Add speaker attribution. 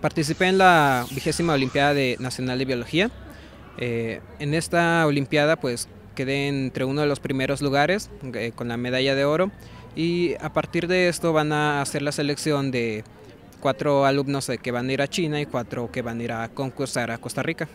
Speaker 1: Participé en la vigésima Olimpiada Nacional de Biología. Eh, en esta Olimpiada pues quedé entre uno de los primeros lugares eh, con la medalla de oro y a partir de esto van a hacer la selección de cuatro alumnos eh, que van a ir a China y cuatro que van a ir a concursar a Costa Rica.